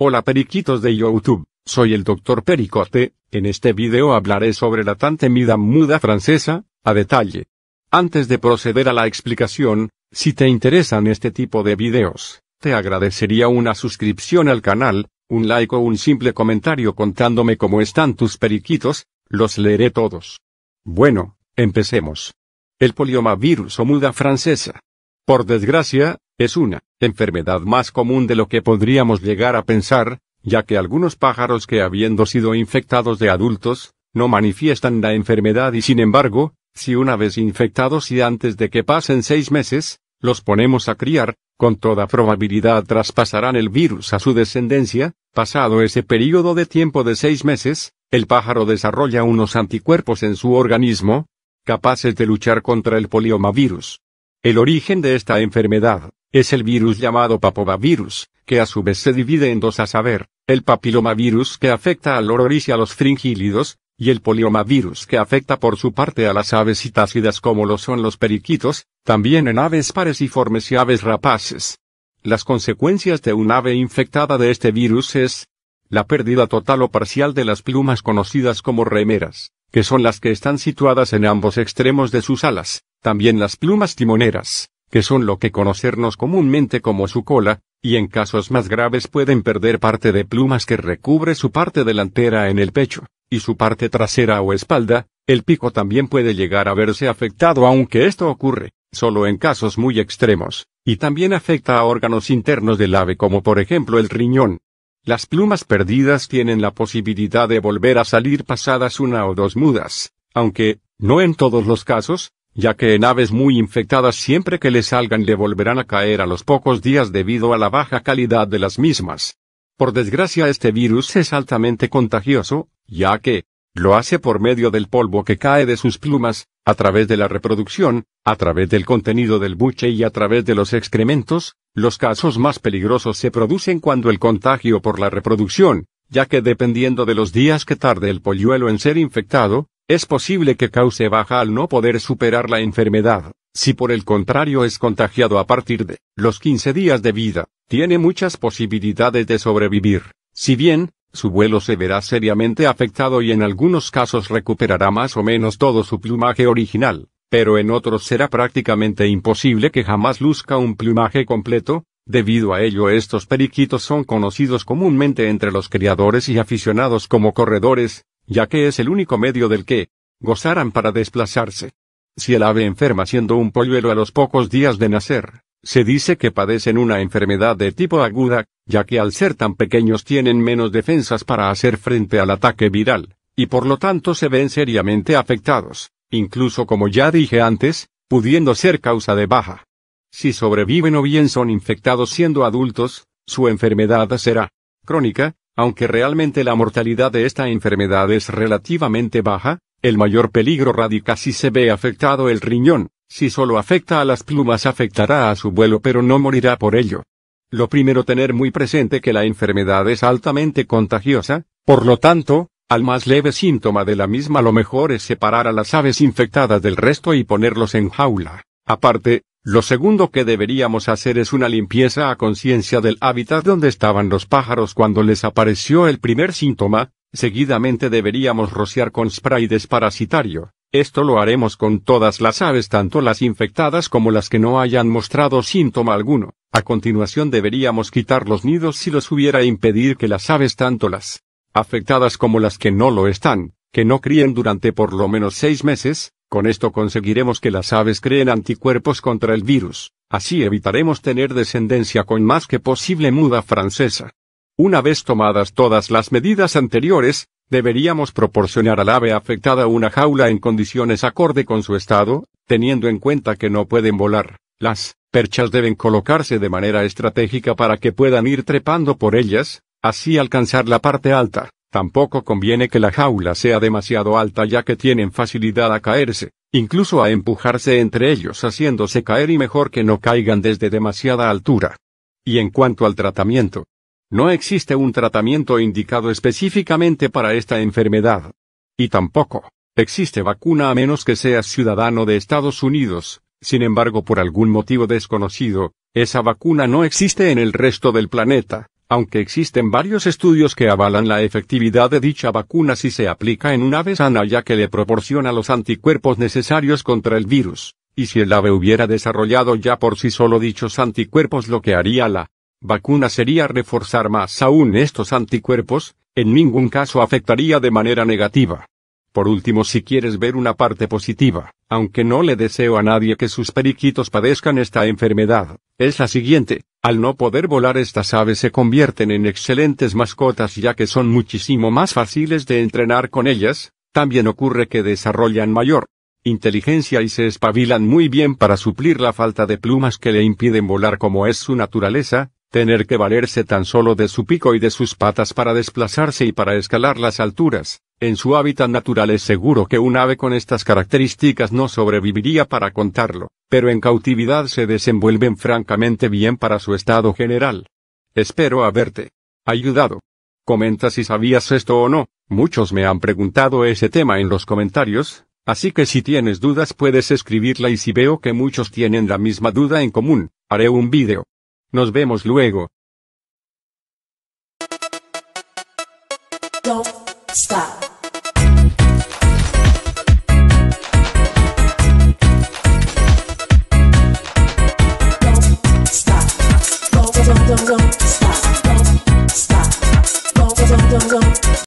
Hola periquitos de YouTube, soy el Dr. Pericote, en este video hablaré sobre la tan temida muda francesa, a detalle. Antes de proceder a la explicación, si te interesan este tipo de videos, te agradecería una suscripción al canal, un like o un simple comentario contándome cómo están tus periquitos, los leeré todos. Bueno, empecemos. El poliomavirus o muda francesa. Por desgracia, es una enfermedad más común de lo que podríamos llegar a pensar, ya que algunos pájaros que habiendo sido infectados de adultos, no manifiestan la enfermedad y sin embargo, si una vez infectados y antes de que pasen seis meses, los ponemos a criar, con toda probabilidad traspasarán el virus a su descendencia, pasado ese período de tiempo de seis meses, el pájaro desarrolla unos anticuerpos en su organismo, capaces de luchar contra el poliomavirus. El origen de esta enfermedad es el virus llamado papovavirus, que a su vez se divide en dos a saber, el papilomavirus que afecta al ororis y a los fringílidos, y el poliomavirus que afecta por su parte a las aves citácidas como lo son los periquitos, también en aves paresiformes y aves rapaces. Las consecuencias de un ave infectada de este virus es la pérdida total o parcial de las plumas conocidas como remeras, que son las que están situadas en ambos extremos de sus alas, también las plumas timoneras, que son lo que conocernos comúnmente como su cola, y en casos más graves pueden perder parte de plumas que recubre su parte delantera en el pecho, y su parte trasera o espalda, el pico también puede llegar a verse afectado aunque esto ocurre, solo en casos muy extremos, y también afecta a órganos internos del ave como por ejemplo el riñón. Las plumas perdidas tienen la posibilidad de volver a salir pasadas una o dos mudas, aunque, no en todos los casos, ya que en aves muy infectadas siempre que le salgan le volverán a caer a los pocos días debido a la baja calidad de las mismas. Por desgracia este virus es altamente contagioso, ya que, lo hace por medio del polvo que cae de sus plumas, a través de la reproducción, a través del contenido del buche y a través de los excrementos, los casos más peligrosos se producen cuando el contagio por la reproducción, ya que dependiendo de los días que tarde el polluelo en ser infectado, es posible que cause baja al no poder superar la enfermedad. Si por el contrario es contagiado a partir de los 15 días de vida, tiene muchas posibilidades de sobrevivir. Si bien, su vuelo se verá seriamente afectado y en algunos casos recuperará más o menos todo su plumaje original, pero en otros será prácticamente imposible que jamás luzca un plumaje completo, debido a ello estos periquitos son conocidos comúnmente entre los criadores y aficionados como corredores, ya que es el único medio del que gozaran para desplazarse. Si el ave enferma siendo un polluelo a los pocos días de nacer, se dice que padecen una enfermedad de tipo aguda, ya que al ser tan pequeños tienen menos defensas para hacer frente al ataque viral, y por lo tanto se ven seriamente afectados, incluso como ya dije antes, pudiendo ser causa de baja. Si sobreviven o bien son infectados siendo adultos, su enfermedad será crónica, aunque realmente la mortalidad de esta enfermedad es relativamente baja, el mayor peligro radica si se ve afectado el riñón, si solo afecta a las plumas afectará a su vuelo pero no morirá por ello. Lo primero tener muy presente que la enfermedad es altamente contagiosa, por lo tanto, al más leve síntoma de la misma lo mejor es separar a las aves infectadas del resto y ponerlos en jaula. Aparte, lo segundo que deberíamos hacer es una limpieza a conciencia del hábitat donde estaban los pájaros cuando les apareció el primer síntoma, seguidamente deberíamos rociar con spray desparasitario. Esto lo haremos con todas las aves, tanto las infectadas como las que no hayan mostrado síntoma alguno. A continuación deberíamos quitar los nidos si los hubiera e impedir que las aves, tanto las afectadas como las que no lo están, que no críen durante por lo menos seis meses, con esto conseguiremos que las aves creen anticuerpos contra el virus, así evitaremos tener descendencia con más que posible muda francesa. Una vez tomadas todas las medidas anteriores, deberíamos proporcionar al ave afectada una jaula en condiciones acorde con su estado, teniendo en cuenta que no pueden volar. Las perchas deben colocarse de manera estratégica para que puedan ir trepando por ellas, así alcanzar la parte alta. Tampoco conviene que la jaula sea demasiado alta ya que tienen facilidad a caerse, incluso a empujarse entre ellos haciéndose caer y mejor que no caigan desde demasiada altura. Y en cuanto al tratamiento, no existe un tratamiento indicado específicamente para esta enfermedad. Y tampoco existe vacuna a menos que seas ciudadano de Estados Unidos, sin embargo por algún motivo desconocido, esa vacuna no existe en el resto del planeta, aunque existen varios estudios que avalan la efectividad de dicha vacuna si se aplica en un ave sana ya que le proporciona los anticuerpos necesarios contra el virus, y si el ave hubiera desarrollado ya por sí solo dichos anticuerpos lo que haría la vacuna sería reforzar más aún estos anticuerpos, en ningún caso afectaría de manera negativa. Por último, si quieres ver una parte positiva, aunque no le deseo a nadie que sus periquitos padezcan esta enfermedad, es la siguiente. Al no poder volar estas aves se convierten en excelentes mascotas ya que son muchísimo más fáciles de entrenar con ellas, también ocurre que desarrollan mayor inteligencia y se espabilan muy bien para suplir la falta de plumas que le impiden volar como es su naturaleza, tener que valerse tan solo de su pico y de sus patas para desplazarse y para escalar las alturas, en su hábitat natural es seguro que un ave con estas características no sobreviviría para contarlo, pero en cautividad se desenvuelven francamente bien para su estado general. Espero haberte ayudado. Comenta si sabías esto o no, muchos me han preguntado ese tema en los comentarios, así que si tienes dudas puedes escribirla y si veo que muchos tienen la misma duda en común, haré un vídeo. Nos vemos luego.